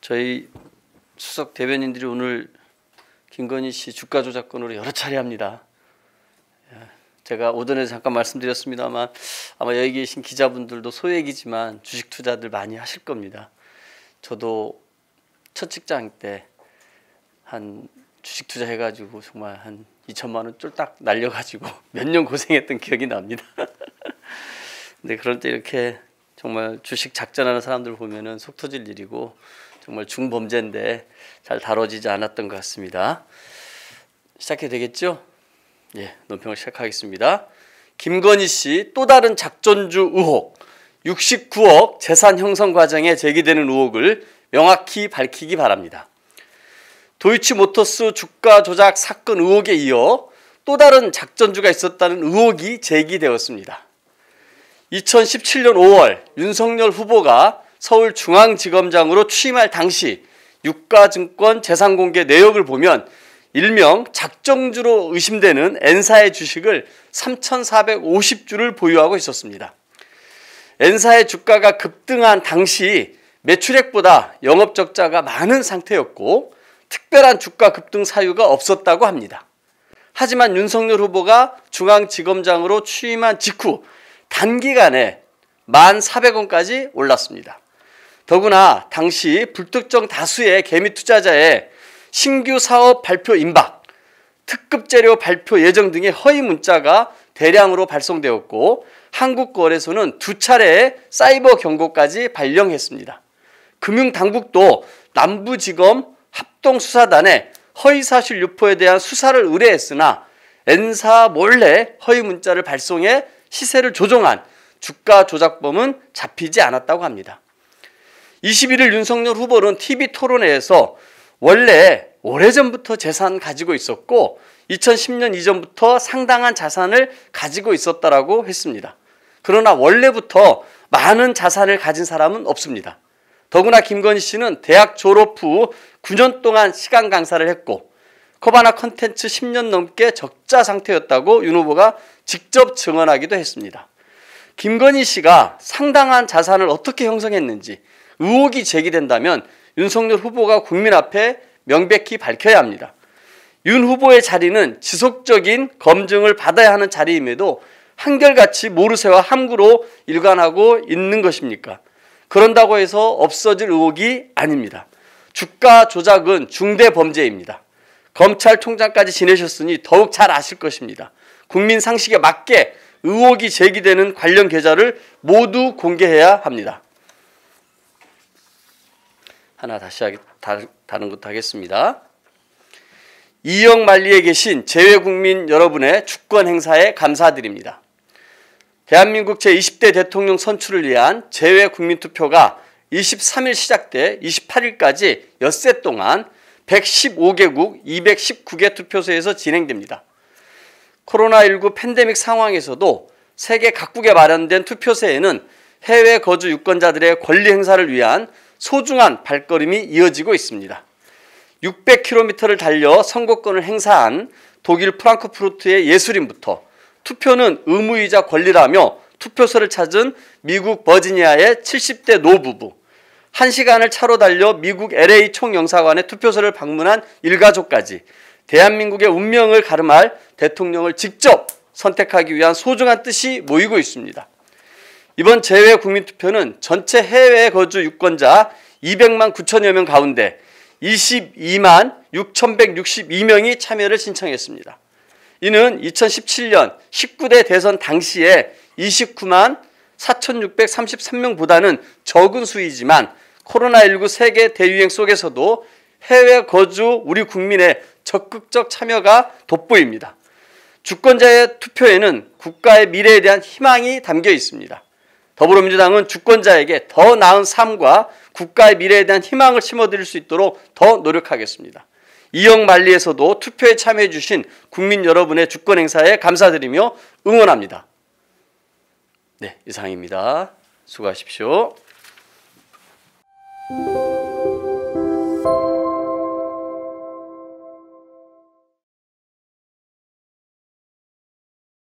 저희 수석 대변인들이 오늘 김건희 씨 주가 조작 권으로 여러 차례 합니다. 예, 제가 오전에 잠깐 말씀드렸습니다만 아마 여기 계신 기자분들도 소액이지만 주식 투자들 많이 하실 겁니다. 저도 첫 직장 때 한 주식 투자 해가지고 정말 한 2천만 원 쫄딱 날려가지고 몇 년 고생했던 기억이 납니다. 근데 그럴 때 이렇게 정말 주식 작전하는 사람들 보면은 속 터질 일이고 정말 중범죄인데 잘 다뤄지지 않았던 것 같습니다. 시작해도 되겠죠? 예, 논평을 시작하겠습니다. 김건희 씨 또 다른 작전주 의혹 69억 재산 형성 과정에 제기되는 의혹을 명확히 밝히기 바랍니다. 도이치모터스 주가 조작 사건 의혹에 이어 또 다른 작전주가 있었다는 의혹이 제기되었습니다. 2017년 5월 윤석열 후보가 서울중앙지검장으로 취임할 당시 유가증권 재산공개 내역을 보면 일명 작정주로 의심되는 엔사의 주식을 3,450주를 보유하고 있었습니다. 엔사의 주가가 급등한 당시 매출액보다 영업적자가 많은 상태였고 특별한 주가 급등 사유가 없었다고 합니다. 하지만 윤석열 후보가 중앙지검장으로 취임한 직후 단기간에 1,400원까지 올랐습니다. 더구나 당시 불특정 다수의 개미 투자자의 신규 사업 발표 임박, 특급 재료 발표 예정 등의 허위 문자가 대량으로 발송되었고 한국거래소는 두차례 사이버 경고까지 발령했습니다. 금융당국도 남부지검 합동수사단에 허위사실 유포에 대한 수사를 의뢰했으나 N사 몰래 허위 문자를 발송해 시세를 조종한 주가 조작범은 잡히지 않았다고 합니다. 21일 윤석열 후보는 TV 토론회에서 원래 오래전부터 재산 가지고 있었고 2010년 이전부터 상당한 자산을 가지고 있었다라고 했습니다. 그러나 원래부터 많은 자산을 가진 사람은 없습니다. 더구나 김건희 씨는 대학 졸업 후 9년 동안 시간 강사를 했고 커바나 컨텐츠 10년 넘게 적자 상태였다고 윤 후보가 직접 증언하기도 했습니다. 김건희 씨가 상당한 자산을 어떻게 형성했는지 의혹이 제기된다면 윤석열 후보가 국민 앞에 명백히 밝혀야 합니다. 윤 후보의 자리는 지속적인 검증을 받아야 하는 자리임에도 한결같이 모르쇠와 함구로 일관하고 있는 것입니까? 그런다고 해서 없어질 의혹이 아닙니다. 주가 조작은 중대 범죄입니다. 검찰총장까지 지내셨으니 더욱 잘 아실 것입니다. 국민 상식에 맞게 의혹이 제기되는 관련 계좌를 모두 공개해야 합니다. 하나 다시 하기, 다, 른 것도 하겠습니다. 이영 만리에 계신 재외국민 여러분의 주권 행사에 감사드립니다. 대한민국 제20대 대통령 선출을 위한 재외국민투표가 23일 시작돼 28일까지 엿새 동안 115개국 219개 투표소에서 진행됩니다. 코로나19 팬데믹 상황에서도 세계 각국에 마련된 투표소에는 해외 거주 유권자들의 권리 행사를 위한 소중한 발걸음이 이어지고 있습니다. 600km를 달려 선거권을 행사한 독일 프랑크푸르트의 예술인부터 투표는 의무이자 권리라며 투표소를 찾은 미국 버지니아의 70대 노부부, 1시간을 차로 달려 미국 LA 총영사관의 투표소를 방문한 일가족까지 대한민국의 운명을 가름할 대통령을 직접 선택하기 위한 소중한 뜻이 모이고 있습니다. 이번 제외 국민투표는 전체 해외 거주 유권자 200만 9천여 명 가운데 22만 6,162명이 참여를 신청했습니다. 이는 2017년 19대 대선 당시에 29만 4,633명보다는 적은 수이지만 코로나19 세계 대유행 속에서도 해외 거주 우리 국민의 적극적 참여가 돋보입니다. 주권자의 투표에는 국가의 미래에 대한 희망이 담겨 있습니다. 더불어민주당은 주권자에게 더 나은 삶과 국가의 미래에 대한 희망을 심어드릴 수 있도록 더 노력하겠습니다. 이영만리에서도 투표에 참여해주신 국민 여러분의 주권 행사에 감사드리며 응원합니다. 네, 이상입니다. 수고하십시오.